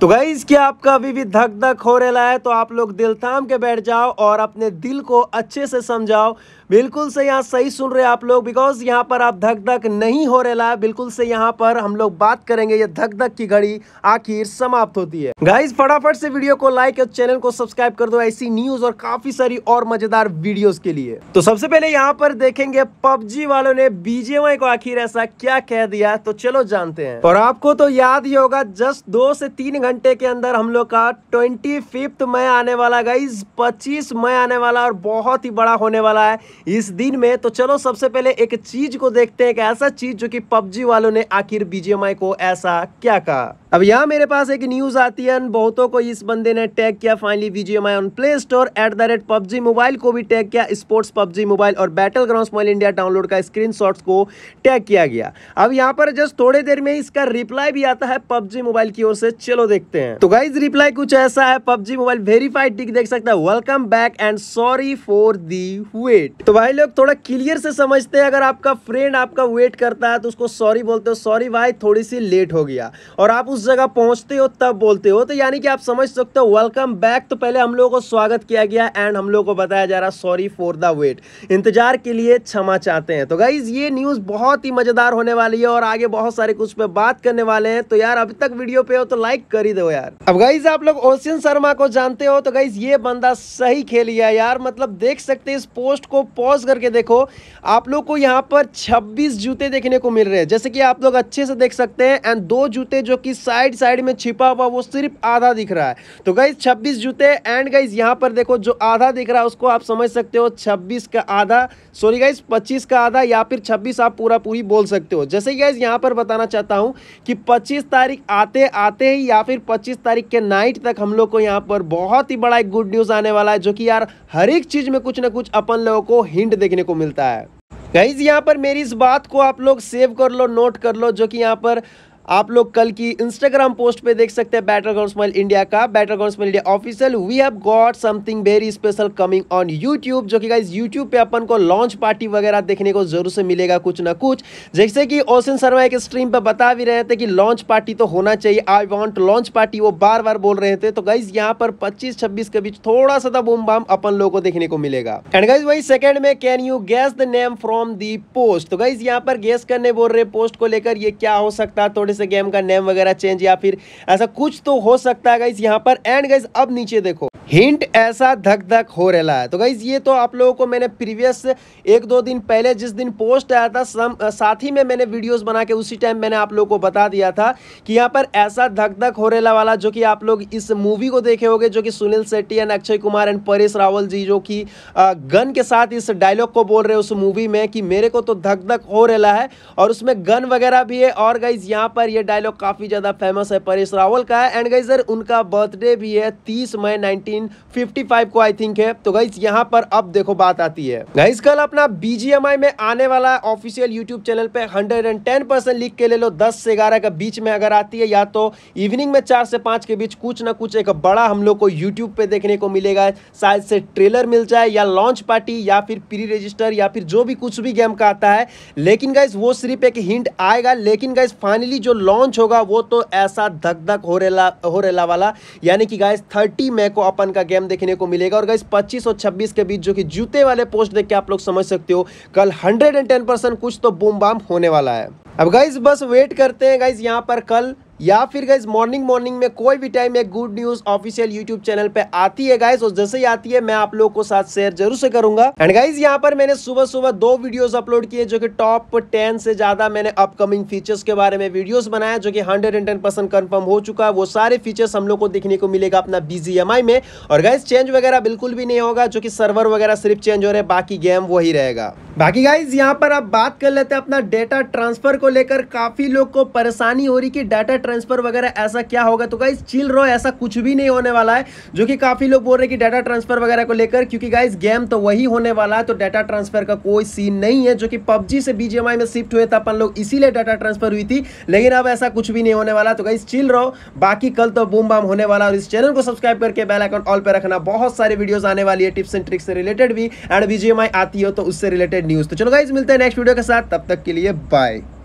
तो गाइज क्या आपका अभी भी धक धक हो रहा है तो आप लोग दिल थाम के बैठ जाओ और अपने दिल को अच्छे से समझाओ बिल्कुल से यहाँ सही सुन रहे आप लोग बिकॉज यहाँ पर आप धक धक नहीं हो रहा है बिल्कुल से यहाँ पर हम लोग बात करेंगे ये धक धक की घड़ी आखिर समाप्त होती है गाइज फटाफट से वीडियो को लाइक और चैनल को सब्सक्राइब कर दो ऐसी न्यूज और काफी सारी और मजेदार वीडियोज के लिए तो सबसे पहले यहाँ पर देखेंगे पबजी वालों ने बीजेवाई को आखिर ऐसा क्या कह दिया तो चलो जानते हैं और आपको तो याद ही होगा जस्ट दो से तीन घंटे के अंदर हम लोग का ट्वेंटी फिफ्थ मई आने वाला गाइज पच्चीस मई आने वाला और बहुत ही बड़ा होने वाला है इस दिन में तो चलो सबसे पहले एक चीज़ को देखते हैं एक ऐसा चीज़ जो कि पबजी वालों ने आखिर बीजेएमआई को ऐसा क्या कहा अब यहाँ मेरे पास एक न्यूज़ आती है बहुतों को इस बंदे ने टैग किया finally V G M I on play store at the rate PUBG mobile को भी टैग किया स्पोर्ट्स पबजी मोबाइल और battle ground mobile India download का स्क्रीन को टैग किया गया अब यहाँ पर जस्ट थोड़ी देर में इसका रिप्लाई भी आता है पबजी मोबाइल की ओर से चलो देखते हैं तो गाइज रिप्लाई कुछ ऐसा है पबजी मोबाइल वेरीफाइड टिक देख सकता है welcome back and sorry for the wait तो भाई लोग थोड़ा क्लियर से समझते हैं अगर आपका फ्रेंड आपका वेट करता है तो उसको सॉरी बोलते हो सॉरी भाई थोड़ी सी लेट हो गया और आप उस जगह पहुंचते हो तब बोलते हो तो यानी कि आप समझ सकते हो वेलकम बैक तो पहले हम लोगों को स्वागत किया गया एंड हम लोगों को बताया जा रहा सॉरी फॉर द वेट इंतजार के लिए क्षमा चाहते हैं तो गाइज ये न्यूज़ बहुत ही मज़ेदार होने वाली है और आगे बहुत सारे कुछ पे बात करने वाले हैं तो यार अभी तक वीडियो पे हो तो लाइक कर ही दो यार अब गाइज आप लोग ओशियन शर्मा को जानते हो तो गाइज ये बंदा सही खेल गया यार मतलब देख सकते इस पोस्ट को पॉज करके देखो आप लोग को यहाँ पर छब्बीस जूते देखने को मिल रहे हैं जैसे कि आप लोग अच्छे से देख सकते हैं एंड दो जूते जो कि साइड साइड में छिपा हुआ वो सिर्फ आधा दिख रहा है तो गाइज छब्बीस जूते एंड गाइज यहाँ पर देखो जो आधा दिख रहा है उसको आप समझ सकते हो छब्बीस का आधा सॉरी गाइज पच्चीस का आधा या फिर छब्बीस आप पूरा पूरी बोल सकते हो जैसे गाइज यहाँ पर बताना चाहता हूँ कि पच्चीस तारीख आते आते ही या फिर पच्चीस तारीख के नाइट तक हम लोग को यहाँ पर बहुत ही बड़ा एक गुड न्यूज़ आने वाला है जो कि यार हर एक चीज़ में कुछ ना कुछ अपन लोगों को हिंट देखने को मिलता है गाइज यहाँ पर मेरी इस बात को आप लोग सेव कर लो नोट कर लो जो कि यहाँ पर आप लोग कल की इंस्टाग्राम पोस्ट पे देख सकते हैं बैटर ग्राउंड स्माइल इंडिया का बैटर ग्राउंड स्माइल India official we have got something very special coming on YouTube जो कि गाइज यूट्यूब पे अपन को लॉन्च पार्टी वगैरह देखने को जरूर से मिलेगा कुछ ना कुछ जैसे कि ओसिन शर्मा एक स्ट्रीम पर बता भी रहे थे कि लॉन्च पार्टी तो होना चाहिए आई वॉन्ट लॉन्च पार्टी वो बार बार बोल रहे थे तो गाइज यहाँ पर पच्चीस छब्बीस के बीच थोड़ा सा था बूम बाम अपन लोग को देखने को मिलेगा एंड गाइज वही सेकंड में can you guess the name from the post तो गाइज यहाँ पर गैस करने बोल रहे पोस्ट को लेकर ये क्या हो सकता है थोड़े से गेम का नेम वगैरह चेंज या फिर ऐसा कुछ तो हो सकता है गाइज यहाँ पर एंड गाइज अब नीचे देखो हिंट ऐसा धक धक हो रहा है तो गाइज ये तो आप लोगों को मैंने प्रीवियस एक दो दिन पहले जिस दिन पोस्ट आया था सम, साथ ही में मैंने वीडियोस बना के उसी टाइम मैंने आप लोगों को बता दिया था कि यहाँ पर ऐसा धक धक हो रेला वाला जो कि आप लोग इस मूवी को देखे होंगे जो कि सुनील शेट्टी एंड अक्षय कुमार एंड परेश रावल जी जो कि गन के साथ इस डायलॉग को बोल रहे उस मूवी में कि मेरे को तो धक धक हो रहा है और उसमें गन वगैरह भी है और गाइज यहाँ पर यार ये डायलॉग काफ़ी ज़्यादा फेमस है परेश रावल का है एंड गाइज उनका बर्थडे भी है तीस मई नाइनटीन को आई थिंक है तो गाइज यहाँ पर अब देखो बात आती है गाइज कल अपना बीजीएमआई में आने वाला ऑफिशियल यूट्यूब चैनल पे 110 परसेंट लिख के ले लो 10 से 11 के बीच में अगर आती है या तो इवनिंग में चार से पांच के बीच कुछ ना कुछ एक बड़ा हम लोग को यूट्यूब पे देखने को मिलेगा शायद से ट्रेलर मिल जाए या लॉन्च पार्टी या फिर प्री रजिस्टर या फिर जो भी कुछ भी गेम का आता है लेकिन गाइज वो सिर्फ एक हिंट आएगा लेकिन गाइज फाइनली जो लॉन्च होगा वो तो ऐसा धक धक हो रेला हो रेला वाला यानी कि गाइस 30 मई को अपन का गेम देखने को मिलेगा और गाइस 25 और 26 के बीच जो कि जूते वाले पोस्ट देख के आप लोग समझ सकते हो कल हंड्रेड कुछ तो बूम बाम होने वाला है अब गाइज बस वेट करते हैं गाइज यहाँ पर कल या फिर गाइज मॉर्निंग मॉर्निंग में कोई भी टाइम एक good news official YouTube channel पे आती है गाइज और जैसे ही आती है मैं आप लोगों को साथ शेयर जरूर से करूंगा एंड गाइज यहाँ पर मैंने सुबह सुबह दो वीडियोस अपलोड किए जो कि टॉप टेन से ज्यादा मैंने अपकमिंग फीचर्स के बारे में वीडियोज बनाया जो की hundred and ten percent confirm हो चुका है वो सारे फीचर्स हम लोग को देखने को मिलेगा अपना बीजीएमआई में और गाइज चेंज वगैरह बिल्कुल भी नहीं होगा जो की सर्वर वगैरह सिर्फ चेंज हो रहे बाकी गेम वही रहेगा बाकी गाइज यहाँ पर आप बात कर लेते हैं अपना डेटा ट्रांसफर को लेकर काफ़ी लोग को परेशानी हो रही कि डाटा ट्रांसफर वगैरह ऐसा क्या होगा तो गाइज चिल रहो ऐसा कुछ भी नहीं होने वाला है जो कि काफ़ी लोग बोल रहे हैं कि डाटा ट्रांसफर वगैरह को लेकर क्योंकि गाइज गेम तो वही होने वाला है तो डाटा ट्रांसफर का कोई सीन नहीं है जो कि पबजी से बीजेएमआई में शिफ्ट हुए थे अपन लोग इसीलिए डाटा ट्रांसफर हुई थी लेकिन अब ऐसा कुछ भी नहीं होने वाला तो गाइज चिल रहो बाकी कल तो बूम बाम होने वाला और इस चैनल को सब्सक्राइब करके बेल आइकन ऑल पर रखना बहुत सारी वीडियोज आने वाली है टिप्स एंड ट्रिक्स से रिलेटेड भी एंड बीजेएमआई आती हो तो उससे रिलेटेड न्यूज़ तो चलो गाइज मिलते हैं नेक्स्ट वीडियो के साथ तब तक के लिए बाय